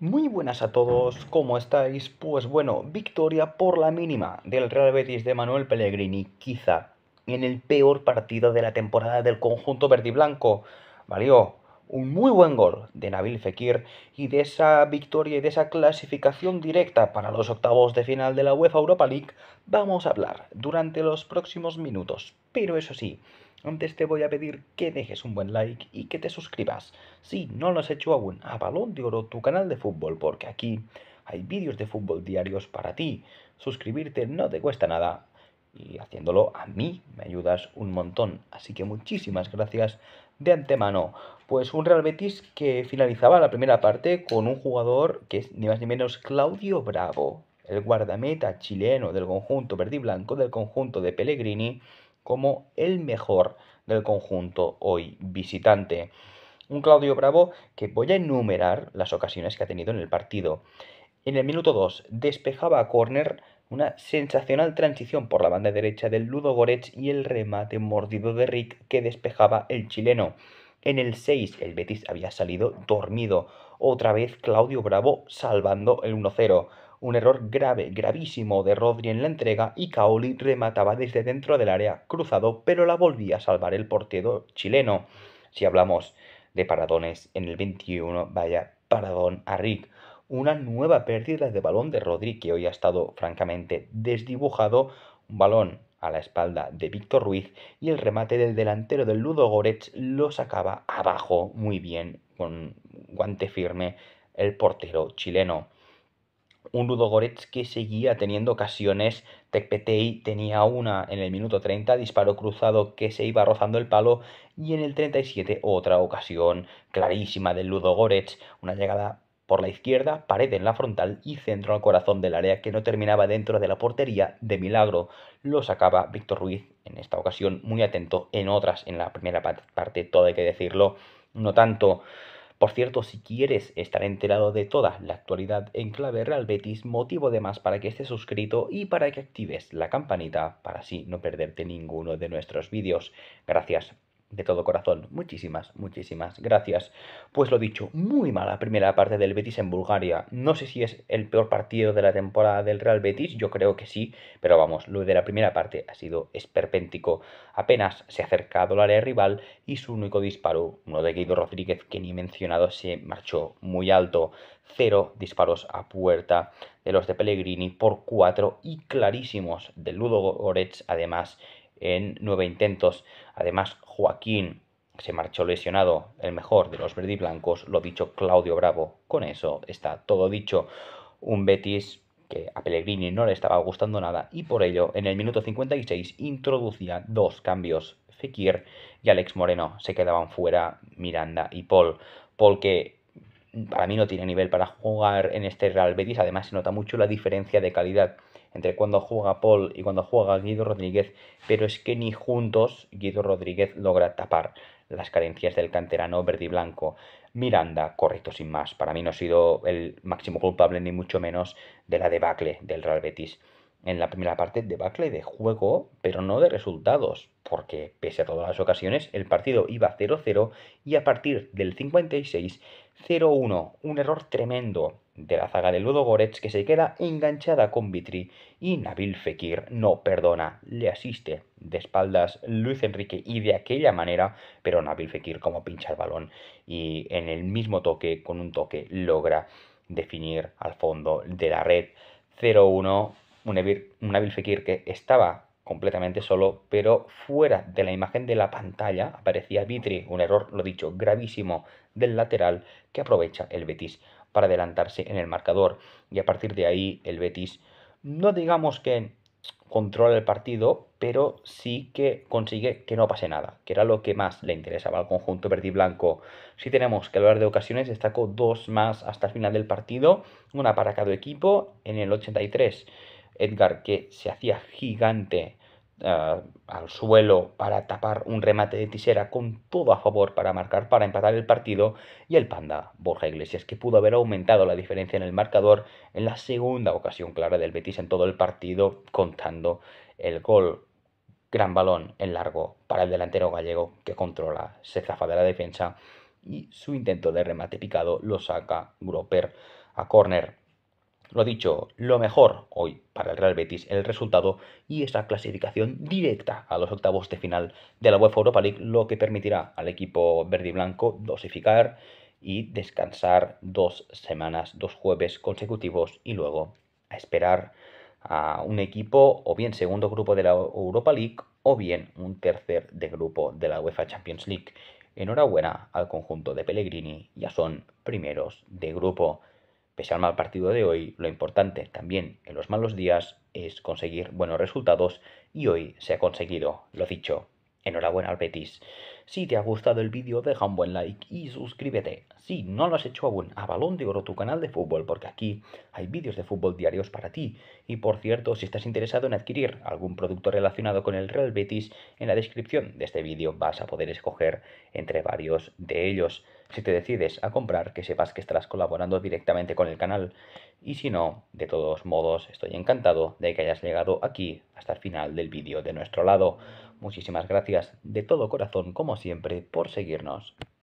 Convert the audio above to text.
Muy buenas a todos, ¿cómo estáis? Pues bueno, victoria por la mínima del Real Betis de Manuel Pellegrini, quizá en el peor partido de la temporada del conjunto verde y blanco. Valió un muy buen gol de Nabil Fekir y de esa victoria y de esa clasificación directa para los octavos de final de la UEFA Europa League vamos a hablar durante los próximos minutos. Pero eso sí, antes te voy a pedir que dejes un buen like y que te suscribas. Si no lo has hecho aún, a Balón de Oro, tu canal de fútbol, porque aquí hay vídeos de fútbol diarios para ti. Suscribirte no te cuesta nada y haciéndolo a mí me ayudas un montón. Así que muchísimas gracias de antemano. Pues un Real Betis que finalizaba la primera parte con un jugador que es ni más ni menos Claudio Bravo, el guardameta chileno del conjunto verde blanco, del conjunto de Pellegrini, como el mejor del conjunto hoy visitante. Un Claudio Bravo que voy a enumerar las ocasiones que ha tenido en el partido. En el minuto 2 despejaba a Corner una sensacional transición por la banda derecha del Ludo Goretz y el remate mordido de Rick que despejaba el chileno. En el 6 el Betis había salido dormido, otra vez Claudio Bravo salvando el 1-0 un error grave, gravísimo de Rodri en la entrega y Caoli remataba desde dentro del área cruzado, pero la volvía a salvar el portero chileno. Si hablamos de paradones en el 21, vaya paradón a Rick. Una nueva pérdida de balón de Rodri que hoy ha estado francamente desdibujado. Un balón a la espalda de Víctor Ruiz y el remate del delantero del Ludo Goretz lo sacaba abajo muy bien con guante firme el portero chileno un Ludogorets que seguía teniendo ocasiones. Tecpetei tenía una en el minuto 30, disparo cruzado que se iba rozando el palo. Y en el 37, otra ocasión clarísima del Ludogorets. Una llegada por la izquierda, pared en la frontal y centro al corazón del área que no terminaba dentro de la portería de milagro. Lo sacaba Víctor Ruiz, en esta ocasión muy atento, en otras, en la primera parte, todo hay que decirlo, no tanto. Por cierto, si quieres estar enterado de toda la actualidad en clave Real Betis, motivo de más para que estés suscrito y para que actives la campanita para así no perderte ninguno de nuestros vídeos. Gracias de todo corazón. Muchísimas, muchísimas gracias. Pues lo dicho, muy mala primera parte del Betis en Bulgaria. No sé si es el peor partido de la temporada del Real Betis, yo creo que sí, pero vamos, lo de la primera parte ha sido esperpéntico. Apenas se ha acercado al área rival y su único disparo, uno de Guido Rodríguez que ni mencionado, se marchó muy alto. Cero disparos a puerta de los de Pellegrini por cuatro y clarísimos de Ludo Goretz, además en nueve intentos. Además, Joaquín se marchó lesionado, el mejor de los verdiblancos, lo dicho Claudio Bravo. Con eso está todo dicho. Un Betis que a Pellegrini no le estaba gustando nada y por ello en el minuto 56 introducía dos cambios. Fekir y Alex Moreno se quedaban fuera Miranda y Paul. Paul que para mí no tiene nivel para jugar en este Real Betis, además se nota mucho la diferencia de calidad entre cuando juega Paul y cuando juega Guido Rodríguez, pero es que ni juntos Guido Rodríguez logra tapar las carencias del canterano verde y blanco. Miranda, correcto sin más, para mí no ha sido el máximo culpable ni mucho menos de la debacle del Real Betis en la primera parte de debacle de juego, pero no de resultados, porque pese a todas las ocasiones el partido iba 0-0 y a partir del 56 0-1, un error tremendo de la zaga de Ludo Goretz que se queda enganchada con Vitri y Nabil Fekir no perdona, le asiste de espaldas Luis Enrique y de aquella manera, pero Nabil Fekir como pincha el balón y en el mismo toque, con un toque, logra definir al fondo de la red 0-1 un hábil que estaba completamente solo, pero fuera de la imagen de la pantalla aparecía Vitri, un error, lo dicho, gravísimo del lateral que aprovecha el Betis para adelantarse en el marcador. Y a partir de ahí el Betis, no digamos que controla el partido, pero sí que consigue que no pase nada, que era lo que más le interesaba al conjunto verde y blanco. Si tenemos que hablar de ocasiones, destacó dos más hasta el final del partido, una para cada equipo en el 83 Edgar que se hacía gigante eh, al suelo para tapar un remate de tisera con todo a favor para marcar para empatar el partido y el panda Borja Iglesias que pudo haber aumentado la diferencia en el marcador en la segunda ocasión clara del Betis en todo el partido contando el gol gran balón en largo para el delantero gallego que controla, se zafa de la defensa y su intento de remate picado lo saca Groper a córner. Lo dicho, lo mejor hoy para el Real Betis, el resultado y esa clasificación directa a los octavos de final de la UEFA Europa League, lo que permitirá al equipo verde y blanco dosificar y descansar dos semanas, dos jueves consecutivos y luego a esperar a un equipo o bien segundo grupo de la Europa League o bien un tercer de grupo de la UEFA Champions League. Enhorabuena al conjunto de Pellegrini, ya son primeros de grupo. Pese al mal partido de hoy, lo importante también en los malos días es conseguir buenos resultados y hoy se ha conseguido, lo dicho. Enhorabuena al Betis. Si te ha gustado el vídeo, deja un buen like y suscríbete. Si no lo has hecho aún, a Balón de Oro, tu canal de fútbol, porque aquí hay vídeos de fútbol diarios para ti. Y por cierto, si estás interesado en adquirir algún producto relacionado con el Real Betis, en la descripción de este vídeo vas a poder escoger entre varios de ellos. Si te decides a comprar, que sepas que estarás colaborando directamente con el canal. Y si no, de todos modos, estoy encantado de que hayas llegado aquí hasta el final del vídeo de nuestro lado. Muchísimas gracias de todo corazón, como siempre, por seguirnos.